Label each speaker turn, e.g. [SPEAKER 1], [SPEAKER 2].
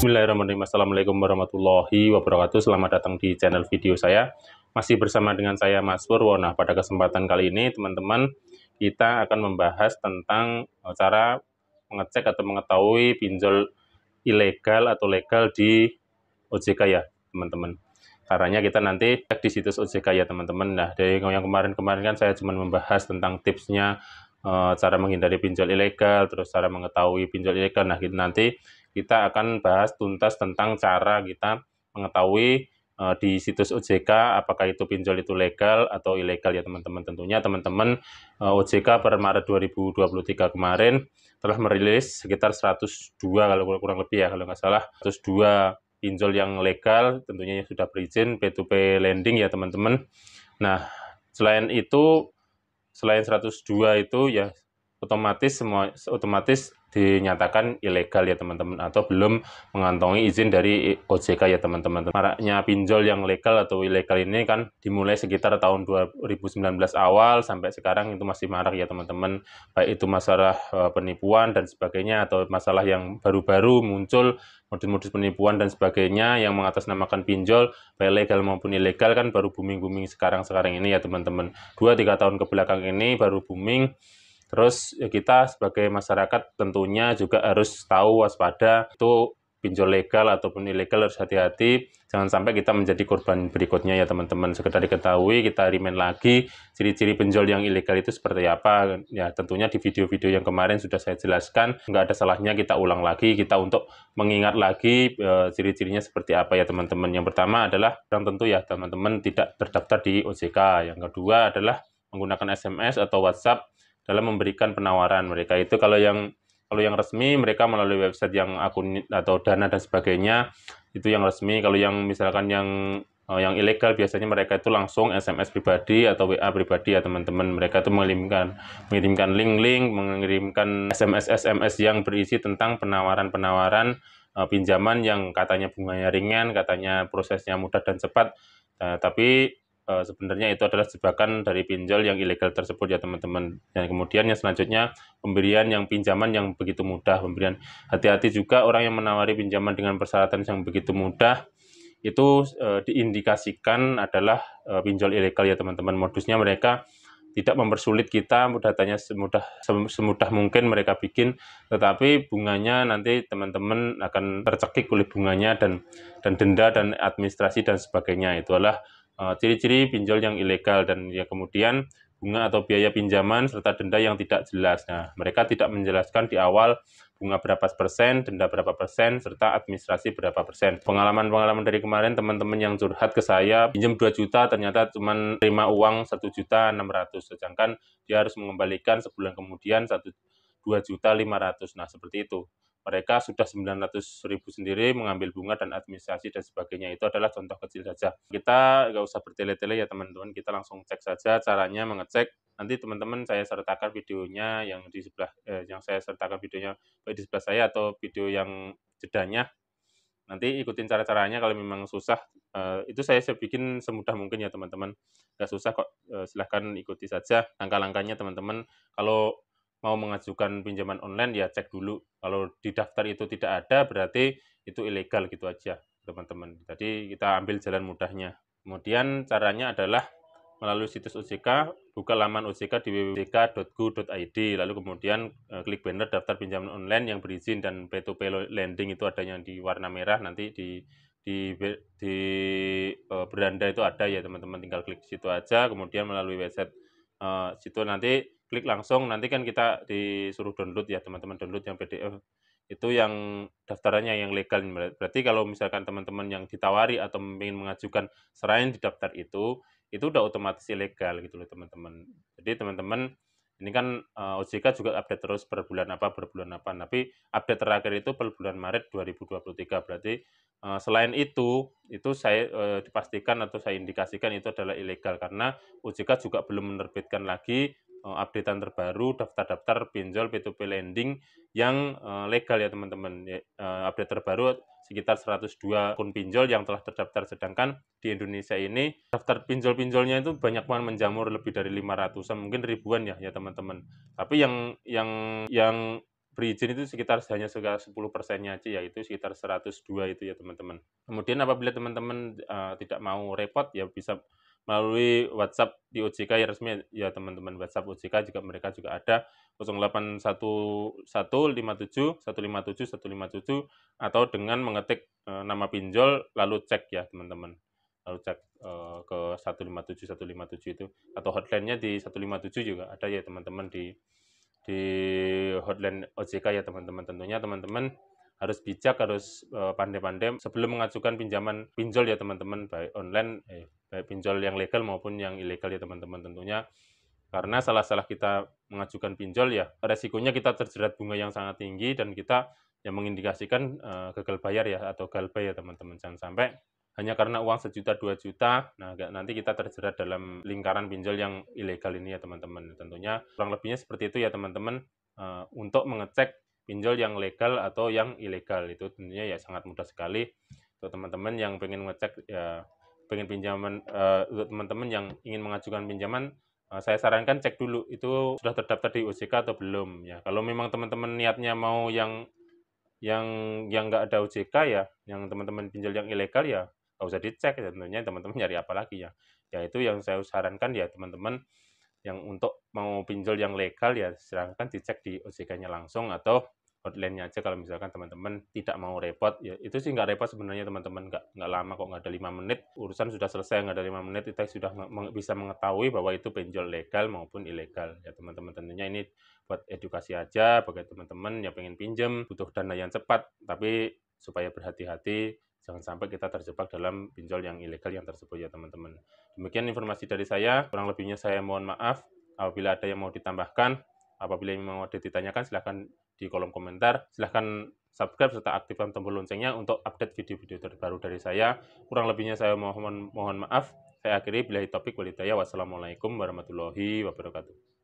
[SPEAKER 1] Bismillahirrahmanirrahim Assalamualaikum warahmatullahi wabarakatuh Selamat datang di channel video saya Masih bersama dengan saya Mas Purwo Nah pada kesempatan kali ini teman-teman Kita akan membahas tentang eh, cara mengecek atau mengetahui pinjol ilegal atau legal di OJK ya teman-teman Caranya kita nanti cek di situs OJK ya teman-teman Nah dari yang kemarin-kemarin kan saya cuma membahas tentang tipsnya eh, cara menghindari pinjol ilegal, terus cara mengetahui pinjol ilegal. Nah, kita nanti kita akan bahas tuntas tentang cara kita mengetahui eh, di situs OJK apakah itu pinjol itu legal atau ilegal ya teman-teman. Tentunya teman-teman eh, OJK per Maret 2023 kemarin telah merilis sekitar 102 kalau kurang lebih ya kalau nggak salah 102 pinjol yang legal tentunya yang sudah berizin P2P lending ya teman-teman. Nah, selain itu selain 102 itu ya otomatis semua otomatis dinyatakan ilegal ya teman-teman atau belum mengantongi izin dari OJK ya teman-teman. Maraknya pinjol yang legal atau ilegal ini kan dimulai sekitar tahun 2019 awal sampai sekarang itu masih marak ya teman-teman. Baik itu masalah eh, penipuan dan sebagainya atau masalah yang baru-baru muncul modus-modus penipuan dan sebagainya yang mengatasnamakan pinjol baik legal maupun ilegal kan baru booming-booming sekarang-sekarang ini ya teman-teman. Dua tiga tahun kebelakang ini baru booming Terus ya kita sebagai masyarakat tentunya juga harus tahu waspada itu pinjol legal ataupun ilegal harus hati-hati. Jangan sampai kita menjadi korban berikutnya ya teman-teman. Sekedar diketahui, kita remind lagi ciri-ciri pinjol yang ilegal itu seperti apa. Ya tentunya di video-video yang kemarin sudah saya jelaskan, nggak ada salahnya kita ulang lagi, kita untuk mengingat lagi e, ciri-cirinya seperti apa ya teman-teman. Yang pertama adalah, yang tentu ya teman-teman tidak terdaftar di OJK. Yang kedua adalah menggunakan SMS atau WhatsApp dalam memberikan penawaran mereka itu kalau yang kalau yang resmi mereka melalui website yang akun atau dana dan sebagainya itu yang resmi kalau yang misalkan yang eh, yang ilegal biasanya mereka itu langsung SMS pribadi atau WA pribadi ya teman-teman mereka itu mengirimkan mengirimkan link-link mengirimkan SMS SMS yang berisi tentang penawaran-penawaran uh, pinjaman yang katanya bunganya ringan katanya prosesnya mudah dan cepat uh, tapi Eh, sebenarnya itu adalah jebakan dari pinjol yang ilegal tersebut ya teman-teman. Dan kemudian yang selanjutnya pemberian yang pinjaman yang begitu mudah pemberian. Hati-hati juga orang yang menawari pinjaman dengan persyaratan yang begitu mudah itu e, diindikasikan adalah e, pinjol ilegal ya teman-teman. Modusnya mereka tidak mempersulit kita, datanya semudah semudah mungkin mereka bikin, tetapi bunganya nanti teman-teman akan tercekik oleh bunganya dan dan denda dan administrasi dan sebagainya. itu adalah Eh, ciri-ciri uh, pinjol yang ilegal dan ya kemudian bunga atau biaya pinjaman serta denda yang tidak jelas. Nah, mereka tidak menjelaskan di awal bunga berapa persen, denda berapa persen, serta administrasi berapa persen. Pengalaman-pengalaman dari kemarin teman-teman yang curhat ke saya, pinjam 2 juta ternyata cuma terima uang 1 juta 600, sedangkan dia harus mengembalikan sebulan kemudian 1 2 juta 500. Nah, seperti itu mereka sudah 900 ribu sendiri mengambil bunga dan administrasi dan sebagainya itu adalah contoh kecil saja kita nggak usah bertele-tele ya teman-teman kita langsung cek saja caranya mengecek nanti teman-teman saya sertakan videonya yang di sebelah eh, yang saya sertakan videonya baik di sebelah saya atau video yang jedanya nanti ikutin cara-caranya kalau memang susah eh, itu saya, saya bikin semudah mungkin ya teman-teman nggak susah kok eh, silahkan ikuti saja langkah-langkahnya teman-teman kalau mau mengajukan pinjaman online ya cek dulu. Kalau di daftar itu tidak ada berarti itu ilegal gitu aja, teman-teman. Jadi kita ambil jalan mudahnya. Kemudian caranya adalah melalui situs OJK, buka laman OJK di www.ojk.go.id, lalu kemudian e, klik banner daftar pinjaman online yang berizin dan P2P lending itu ada yang di warna merah nanti di di di uh, beranda itu ada ya teman-teman tinggal klik situ aja kemudian melalui website uh, situ nanti klik langsung nanti kan kita disuruh download ya teman-teman download yang PDF itu yang daftarannya yang legal berarti kalau misalkan teman-teman yang ditawari atau ingin mengajukan selain di daftar itu itu udah otomatis ilegal gitu loh teman-teman jadi teman-teman ini kan eh, OJK juga update terus per bulan apa per bulan apa tapi update terakhir itu per bulan Maret 2023 berarti eh, selain itu itu saya eh, dipastikan atau saya indikasikan itu adalah ilegal karena OJK juga belum menerbitkan lagi Eh, updatean terbaru, daftar-daftar pinjol P2P lending yang eh, legal ya teman-teman. Ya, eh, update terbaru sekitar 102 akun pinjol yang telah terdaftar sedangkan di Indonesia ini daftar pinjol-pinjolnya itu banyak banget menjamur lebih dari 500 mungkin ribuan ya ya teman-teman. Tapi yang yang yang berizin itu sekitar hanya sekitar 10 persennya aja ya, itu sekitar 102 itu ya teman-teman. Kemudian apabila teman-teman uh, tidak mau repot ya bisa melalui WhatsApp di OJK ya resmi ya teman-teman WhatsApp OJK juga mereka juga ada 0811157 atau dengan mengetik e, nama pinjol lalu cek ya teman-teman lalu cek e, ke 157157 itu atau hotline-nya di 157 juga ada ya teman-teman di di hotline OJK ya teman-teman tentunya teman-teman harus bijak harus eh, pandai-pandai sebelum mengajukan pinjaman pinjol ya teman-teman baik online eh, baik pinjol yang legal maupun yang ilegal ya teman-teman tentunya karena salah-salah kita mengajukan pinjol ya resikonya kita terjerat bunga yang sangat tinggi dan kita yang mengindikasikan uh, gagal bayar ya atau galbay ya teman-teman jangan sampai hanya karena uang sejuta dua juta nah nanti kita terjerat dalam lingkaran pinjol yang ilegal ini ya teman-teman tentunya kurang lebihnya seperti itu ya teman-teman uh, untuk mengecek pinjol yang legal atau yang ilegal itu tentunya ya sangat mudah sekali untuk teman-teman yang pengen ngecek ya pengen pinjaman uh, untuk teman-teman yang ingin mengajukan pinjaman uh, saya sarankan cek dulu itu sudah terdaftar di OJK atau belum ya kalau memang teman-teman niatnya mau yang yang yang nggak ada OJK ya yang teman-teman pinjol yang ilegal ya nggak usah dicek ya tentunya teman-teman nyari apa lagi ya yaitu yang saya sarankan ya teman-teman yang untuk mau pinjol yang legal ya silahkan dicek di OJK-nya langsung atau hotline-nya aja kalau misalkan teman-teman tidak mau repot ya itu sih nggak repot sebenarnya teman-teman nggak nggak lama kok nggak ada lima menit urusan sudah selesai nggak ada lima menit kita sudah meng, bisa mengetahui bahwa itu pinjol legal maupun ilegal ya teman-teman tentunya ini buat edukasi aja bagi teman-teman yang pengen pinjam butuh dana yang cepat tapi supaya berhati-hati jangan sampai kita terjebak dalam pinjol yang ilegal yang tersebut ya teman-teman demikian informasi dari saya kurang lebihnya saya mohon maaf apabila ada yang mau ditambahkan apabila memang ada ditanyakan silahkan di kolom komentar. Silahkan subscribe serta aktifkan tombol loncengnya untuk update video-video terbaru dari saya. Kurang lebihnya saya mohon mohon maaf. Saya akhiri bila topik walidaya. Wassalamualaikum warahmatullahi wabarakatuh.